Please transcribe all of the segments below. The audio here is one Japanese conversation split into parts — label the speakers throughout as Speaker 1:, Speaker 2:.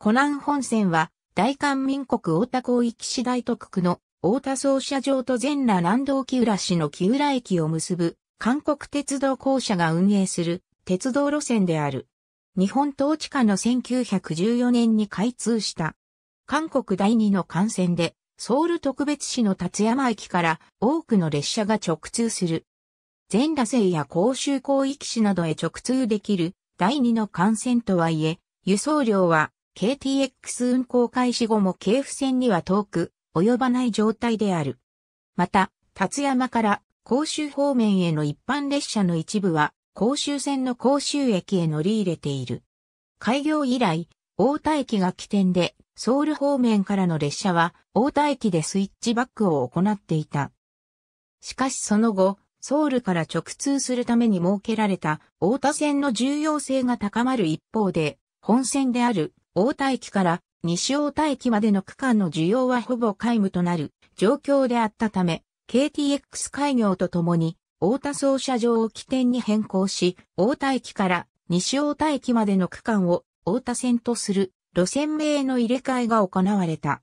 Speaker 1: 湖南本線は、大韓民国大田広域市大徳区の大田総社場と全羅南道木浦市の木浦駅を結ぶ、韓国鉄道公社が運営する鉄道路線である。日本統治下の1914年に開通した。韓国第二の幹線で、ソウル特別市の立山駅から多くの列車が直通する。全羅西や甲州広域市などへ直通できる第二の幹線とはいえ、輸送量は KTX 運行開始後も京府線には遠く、及ばない状態である。また、達山から甲州方面への一般列車の一部は、甲州線の甲州駅へ乗り入れている。開業以来、大田駅が起点で、ソウル方面からの列車は、大田駅でスイッチバックを行っていた。しかしその後、ソウルから直通するために設けられた大田線の重要性が高まる一方で、本線である大田駅から西大田駅までの区間の需要はほぼ皆無となる状況であったため、KTX 開業とともに、大田操車場を起点に変更し、大田駅から西大田駅までの区間を大田線とする路線名の入れ替えが行われた。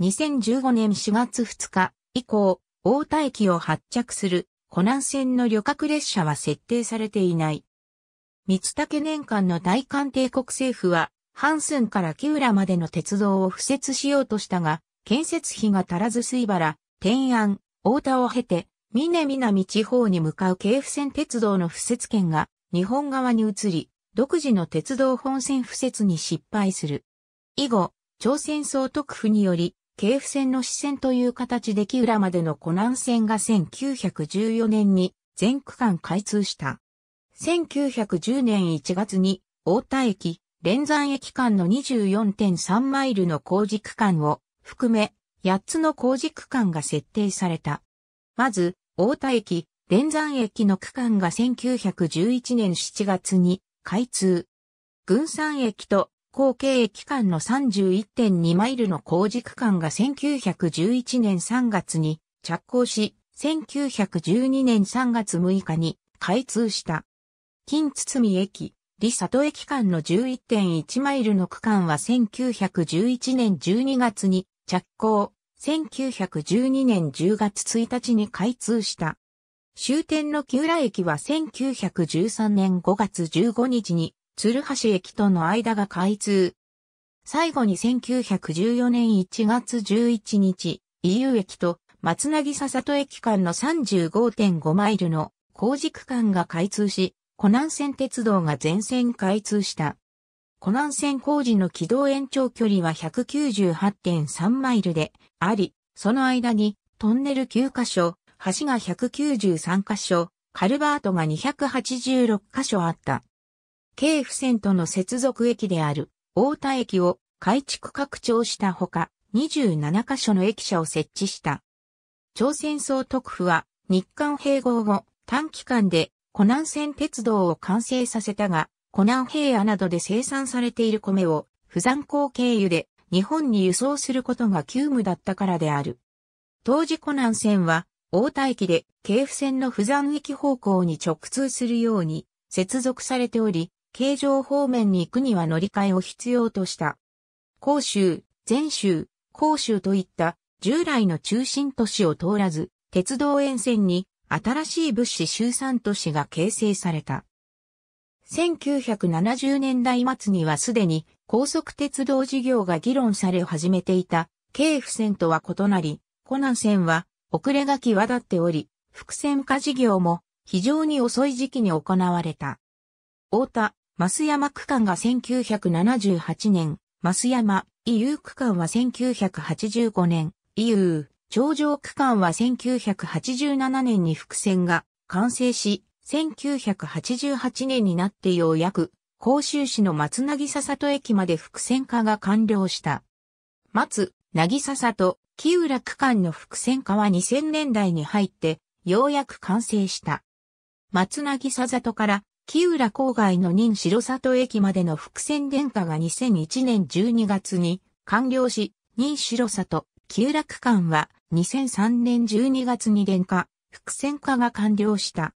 Speaker 1: 2015年4月2日以降、大田駅を発着する湖南線の旅客列車は設定されていない。三竹年間の大韓帝国政府はハンスンから木浦までの鉄道を敷設しようとしたが、建設費が足らず水原、天安、大田を経て、峰南地方に向かう京府線鉄道の敷設権が日本側に移り、独自の鉄道本線敷設に失敗する。以後、朝鮮総督府により、京府線の支線という形で木浦までの湖南線が1914年に全区間開通した。1910年1月に大田駅、連山駅間の24.3マイルの工事区間を含め8つの工事区間が設定された。まず、大田駅、連山駅の区間が1911年7月に開通。群山駅と後継駅間の31.2マイルの工事区間が1911年3月に着工し、1912年3月6日に開通した。金堤駅、里里駅間の11.1マイルの区間は1911年12月に着工、1912年10月1日に開通した。終点の木浦駅は1913年5月15日に鶴橋駅との間が開通。最後に1914年1月11日、EU 駅と松なぎ里駅間の35.5マイルの工事区間が開通し、湖南線鉄道が全線開通した。湖南線工事の軌道延長距離は198.3マイルであり、その間にトンネル9カ所、橋が193カ所、カルバートが286カ所あった。京府線との接続駅である大田駅を改築拡張したほか、27カ所の駅舎を設置した。朝鮮総督府は日韓併合後、短期間で湖南線鉄道を完成させたが、湖南平野などで生産されている米を、釜山港経由で日本に輸送することが急務だったからである。当時湖南線は、大田駅で、京府線の釜山駅方向に直通するように、接続されており、京城方面に行くには乗り換えを必要とした。甲州、全州、甲州といった従来の中心都市を通らず、鉄道沿線に新しい物資集散都市が形成された。1970年代末にはすでに高速鉄道事業が議論され始めていた、京府線とは異なり、湖南線は遅れが際立っており、伏線化事業も非常に遅い時期に行われた。大田、増山区間が1978年、増山、伊 u 区間は1985年、伊 u 頂上区間は1987年に伏線が完成し、1988年になってようやく、甲州市の松なぎさ里駅まで伏線化が完了した。松、なぎさ里、木浦区間の伏線化は2000年代に入って、ようやく完成した。松なぎさ里から木浦郊外の任城里駅までの伏線電化が2001年12月に完了し、任城里、旧落館は2003年12月に電化、伏線化が完了した。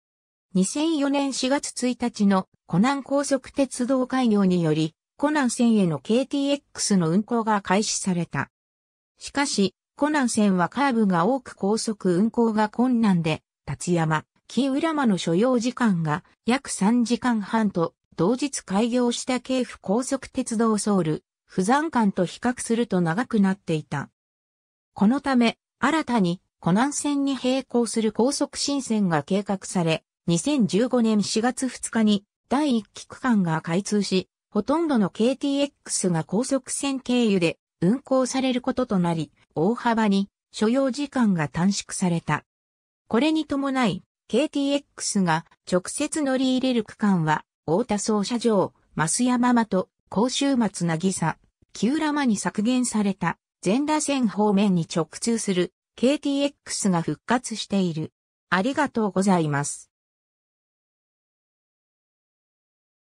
Speaker 1: 2004年4月1日の湖南高速鉄道開業により、湖南線への KTX の運行が開始された。しかし、湖南線はカーブが多く高速運行が困難で、立山、木浦間の所要時間が約3時間半と、同日開業した京府高速鉄道ソウル、不山間と比較すると長くなっていた。このため、新たに湖南線に並行する高速新線が計画され、2015年4月2日に第1期区間が開通し、ほとんどの KTX が高速線経由で運行されることとなり、大幅に所要時間が短縮された。これに伴い、KTX が直接乗り入れる区間は、大田総社場、増山間と、甲州松渚、木浦間に削減された。全羅線方面に直通する KTX が復活している。ありがとうございます。